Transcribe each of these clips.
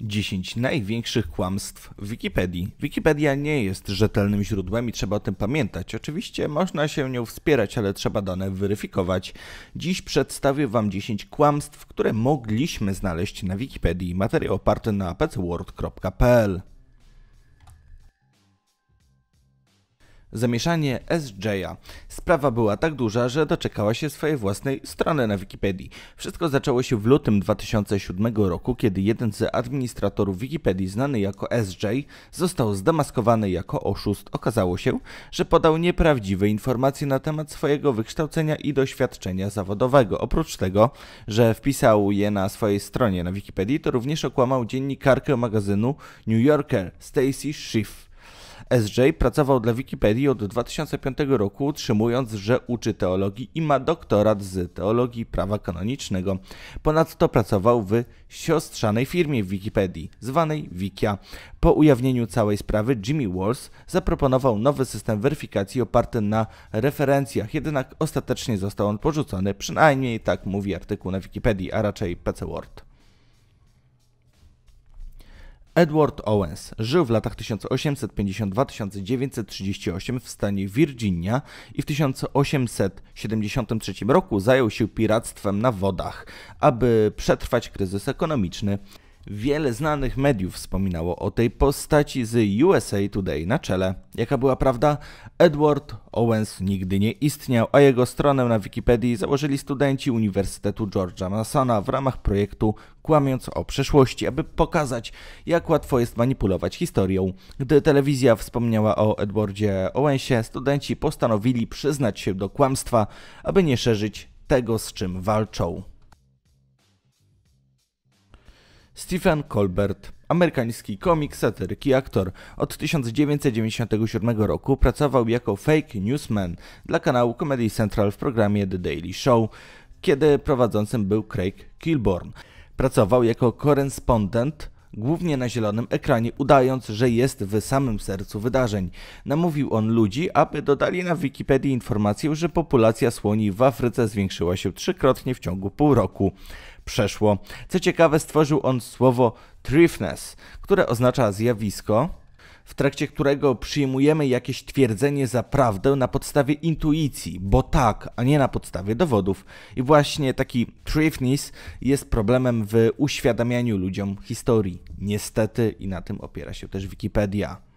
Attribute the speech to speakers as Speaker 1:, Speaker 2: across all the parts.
Speaker 1: 10 największych kłamstw Wikipedii. Wikipedia nie jest rzetelnym źródłem i trzeba o tym pamiętać. Oczywiście można się nią wspierać, ale trzeba dane weryfikować. Dziś przedstawię Wam 10 kłamstw, które mogliśmy znaleźć na Wikipedii. Materiał oparty na pcworld.pl. Zamieszanie SJ'a. Sprawa była tak duża, że doczekała się swojej własnej strony na Wikipedii. Wszystko zaczęło się w lutym 2007 roku, kiedy jeden z administratorów Wikipedii, znany jako SJ, został zdemaskowany jako oszust. Okazało się, że podał nieprawdziwe informacje na temat swojego wykształcenia i doświadczenia zawodowego. Oprócz tego, że wpisał je na swojej stronie na Wikipedii, to również okłamał dziennikarkę magazynu New Yorker Stacy Schiff. SJ pracował dla Wikipedii od 2005 roku, utrzymując, że uczy teologii i ma doktorat z teologii prawa kanonicznego. Ponadto pracował w siostrzanej firmie w Wikipedii, zwanej Wikia. Po ujawnieniu całej sprawy Jimmy Walls zaproponował nowy system weryfikacji oparty na referencjach, jednak ostatecznie został on porzucony, przynajmniej tak mówi artykuł na Wikipedii, a raczej PC Word. Edward Owens żył w latach 1852-1938 w stanie Virginia i w 1873 roku zajął się piractwem na wodach, aby przetrwać kryzys ekonomiczny. Wiele znanych mediów wspominało o tej postaci z USA Today na czele. Jaka była prawda? Edward Owens nigdy nie istniał, a jego stronę na Wikipedii założyli studenci Uniwersytetu George'a Masona w ramach projektu Kłamiąc o przeszłości, aby pokazać, jak łatwo jest manipulować historią. Gdy telewizja wspomniała o Edwardzie Owensie, studenci postanowili przyznać się do kłamstwa, aby nie szerzyć tego, z czym walczą. Stephen Colbert. Amerykański komik, satyryk i aktor. Od 1997 roku pracował jako fake newsman dla kanału Comedy Central w programie The Daily Show, kiedy prowadzącym był Craig Kilborn. Pracował jako korespondent głównie na zielonym ekranie, udając, że jest w samym sercu wydarzeń. Namówił on ludzi, aby dodali na Wikipedii informację, że populacja słoni w Afryce zwiększyła się trzykrotnie w ciągu pół roku przeszło. Co ciekawe, stworzył on słowo *trifnes*, które oznacza zjawisko, w trakcie którego przyjmujemy jakieś twierdzenie za prawdę na podstawie intuicji, bo tak, a nie na podstawie dowodów. I właśnie taki *trifnes* jest problemem w uświadamianiu ludziom historii. Niestety, i na tym opiera się też Wikipedia.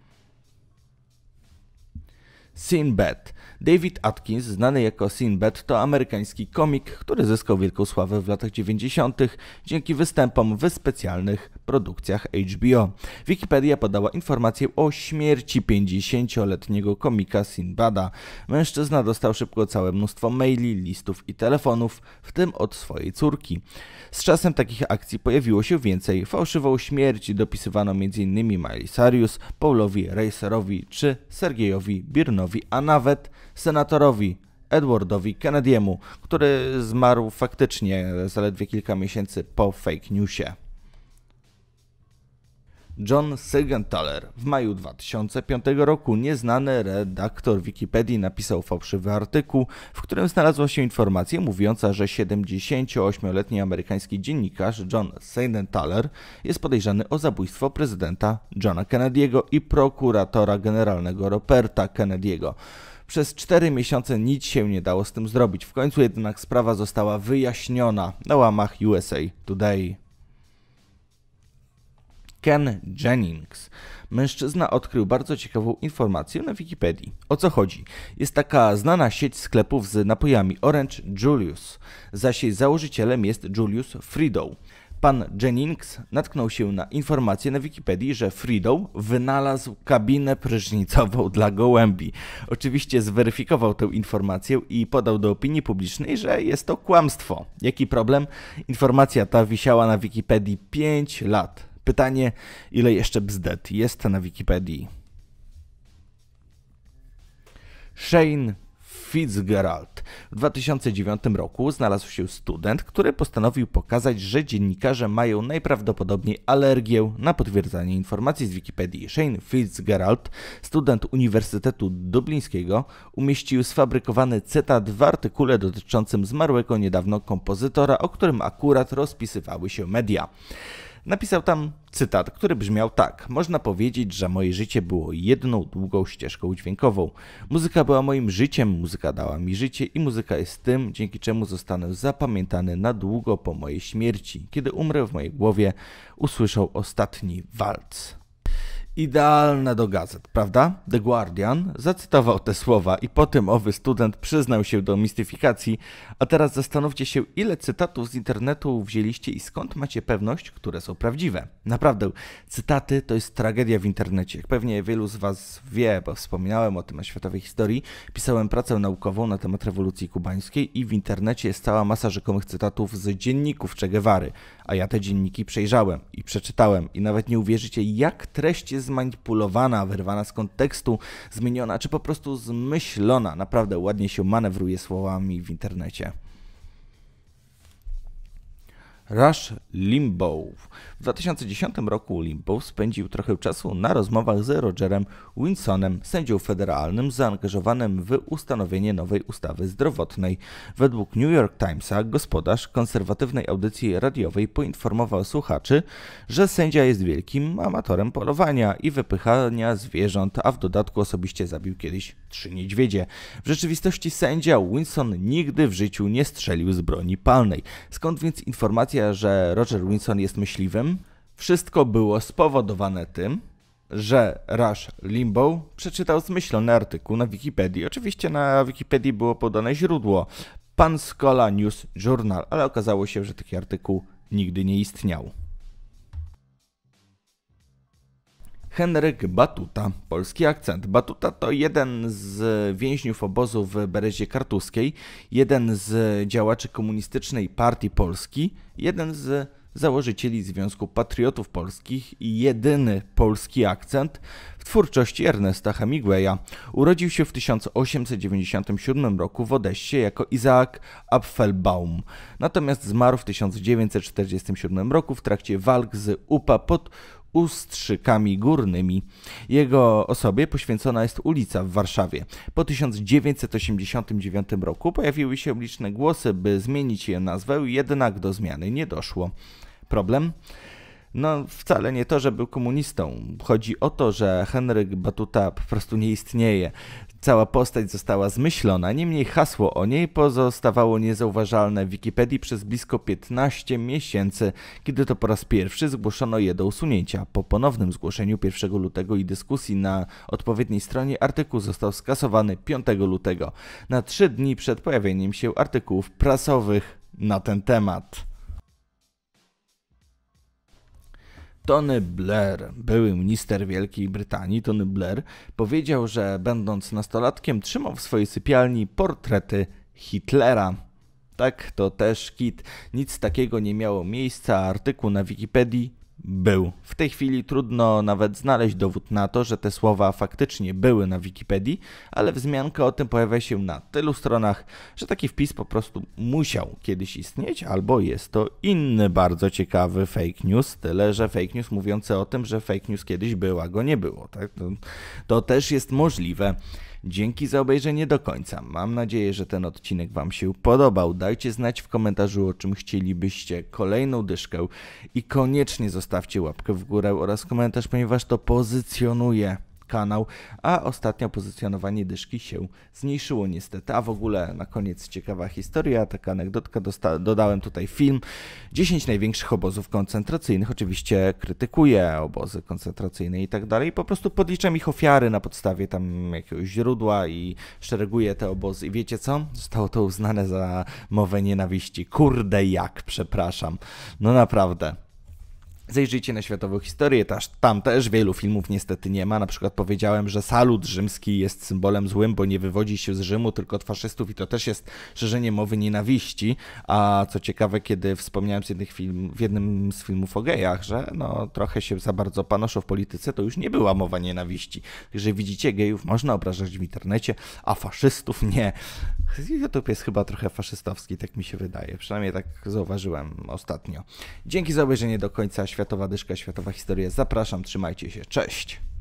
Speaker 1: Sinbad. David Atkins, znany jako Sinbad, to amerykański komik, który zyskał wielką sławę w latach 90. dzięki występom w specjalnych produkcjach HBO. Wikipedia podała informację o śmierci 50-letniego komika Sinbada. Mężczyzna dostał szybko całe mnóstwo maili, listów i telefonów, w tym od swojej córki. Z czasem takich akcji pojawiło się więcej. Fałszywą śmierć dopisywano m.in. Miley Cyrus, Paulowi Racerowi czy Sergejowi Birnowi, a nawet senatorowi Edwardowi Kennedy'emu, który zmarł faktycznie zaledwie kilka miesięcy po fake newsie. John Seigenthaler. W maju 2005 roku nieznany redaktor Wikipedii napisał fałszywy artykuł, w którym znalazła się informacja mówiąca, że 78-letni amerykański dziennikarz John Seigenthaler jest podejrzany o zabójstwo prezydenta Johna Kennedy'ego i prokuratora generalnego Roberta Kennedy'ego. Przez cztery miesiące nic się nie dało z tym zrobić. W końcu jednak sprawa została wyjaśniona na łamach USA Today. Ken Jennings. Mężczyzna odkrył bardzo ciekawą informację na Wikipedii. O co chodzi? Jest taka znana sieć sklepów z napojami Orange Julius, zaś jej założycielem jest Julius Fridow. Pan Jennings natknął się na informację na Wikipedii, że Fridow wynalazł kabinę prysznicową dla gołębi. Oczywiście zweryfikował tę informację i podał do opinii publicznej, że jest to kłamstwo. Jaki problem? Informacja ta wisiała na Wikipedii 5 lat. Pytanie, ile jeszcze bzdet jest na Wikipedii? Shane Fitzgerald. W 2009 roku znalazł się student, który postanowił pokazać, że dziennikarze mają najprawdopodobniej alergię na potwierdzanie informacji z Wikipedii. Shane Fitzgerald, student Uniwersytetu Dublińskiego, umieścił sfabrykowany cytat w artykule dotyczącym zmarłego niedawno kompozytora, o którym akurat rozpisywały się media. Napisał tam cytat, który brzmiał tak: Można powiedzieć, że moje życie było jedną długą ścieżką dźwiękową. Muzyka była moim życiem, muzyka dała mi życie i muzyka jest tym, dzięki czemu zostanę zapamiętany na długo po mojej śmierci. Kiedy umrę w mojej głowie, usłyszał ostatni walc idealne do gazet, prawda? The Guardian zacytował te słowa i po tym owy student przyznał się do mistyfikacji, a teraz zastanówcie się, ile cytatów z internetu wzięliście i skąd macie pewność, które są prawdziwe. Naprawdę, cytaty to jest tragedia w internecie. Jak pewnie wielu z Was wie, bo wspominałem o tym na Światowej Historii, pisałem pracę naukową na temat rewolucji kubańskiej i w internecie jest cała masa rzekomych cytatów z dzienników Che Guevary, a ja te dzienniki przejrzałem i przeczytałem i nawet nie uwierzycie, jak treść jest zmanipulowana, wyrwana z kontekstu, zmieniona czy po prostu zmyślona. Naprawdę ładnie się manewruje słowami w internecie. Rush Limbaugh. W 2010 roku Limbaugh spędził trochę czasu na rozmowach z Rogerem Winsonem, sędzią federalnym zaangażowanym w ustanowienie nowej ustawy zdrowotnej. Według New York Timesa gospodarz konserwatywnej audycji radiowej poinformował słuchaczy, że sędzia jest wielkim amatorem polowania i wypychania zwierząt, a w dodatku osobiście zabił kiedyś trzy niedźwiedzie. W rzeczywistości sędzia Winson nigdy w życiu nie strzelił z broni palnej. Skąd więc informacja że Roger Wilson jest myśliwym, wszystko było spowodowane tym, że Rush Limbaugh przeczytał zmyślony artykuł na Wikipedii. Oczywiście na Wikipedii było podane źródło Pan News Journal, ale okazało się, że taki artykuł nigdy nie istniał. Henryk Batuta, polski akcent. Batuta to jeden z więźniów obozu w Berezie Kartuskiej, jeden z działaczy Komunistycznej Partii Polski, jeden z założycieli Związku Patriotów Polskich i jedyny polski akcent w twórczości Ernesta Hemingwaya. Urodził się w 1897 roku w Odessie jako Isaac Apfelbaum, natomiast zmarł w 1947 roku w trakcie walk z UPA pod Ustrzykami Górnymi. Jego osobie poświęcona jest ulica w Warszawie. Po 1989 roku pojawiły się liczne głosy, by zmienić jej nazwę, jednak do zmiany nie doszło. Problem? No, wcale nie to, że był komunistą. Chodzi o to, że Henryk Batuta po prostu nie istnieje. Cała postać została zmyślona, niemniej hasło o niej pozostawało niezauważalne w Wikipedii przez blisko 15 miesięcy, kiedy to po raz pierwszy zgłoszono je do usunięcia. Po ponownym zgłoszeniu 1 lutego i dyskusji na odpowiedniej stronie artykuł został skasowany 5 lutego, na trzy dni przed pojawieniem się artykułów prasowych na ten temat. Tony Blair, były minister Wielkiej Brytanii, Tony Blair, powiedział, że będąc nastolatkiem trzymał w swojej sypialni portrety Hitlera. Tak, to też kit. Nic takiego nie miało miejsca. Artykuł na Wikipedii był. W tej chwili trudno nawet znaleźć dowód na to, że te słowa faktycznie były na Wikipedii, ale wzmianka o tym pojawia się na tylu stronach, że taki wpis po prostu musiał kiedyś istnieć, albo jest to inny bardzo ciekawy fake news, tyle że fake news mówiący o tym, że fake news kiedyś była, go nie było. Tak? To, to też jest możliwe. Dzięki za obejrzenie do końca. Mam nadzieję, że ten odcinek Wam się podobał. Dajcie znać w komentarzu, o czym chcielibyście kolejną dyszkę i koniecznie zostawcie łapkę w górę oraz komentarz, ponieważ to pozycjonuje kanał, a ostatnio pozycjonowanie dyszki się zmniejszyło niestety. A w ogóle na koniec ciekawa historia, taka anegdotka, dodałem tutaj film 10 największych obozów koncentracyjnych. Oczywiście krytykuję obozy koncentracyjne i tak dalej, po prostu podliczam ich ofiary na podstawie tam jakiegoś źródła i szereguję te obozy. I wiecie co? Zostało to uznane za mowę nienawiści. Kurde jak, przepraszam. No naprawdę. Zajrzyjcie na światową historię, tam też wielu filmów niestety nie ma. Na przykład powiedziałem, że salut rzymski jest symbolem złym, bo nie wywodzi się z Rzymu, tylko od faszystów i to też jest szerzenie mowy nienawiści. A co ciekawe, kiedy wspomniałem z jednych film, w jednym z filmów o gejach, że no, trochę się za bardzo panoszą w polityce, to już nie była mowa nienawiści. Że widzicie, gejów można obrażać w internecie, a faszystów nie. YouTube jest chyba trochę faszystowski, tak mi się wydaje. Przynajmniej tak zauważyłem ostatnio. Dzięki za obejrzenie do końca. Świat Światowa Dyszka, Światowa Historia. Zapraszam, trzymajcie się, cześć!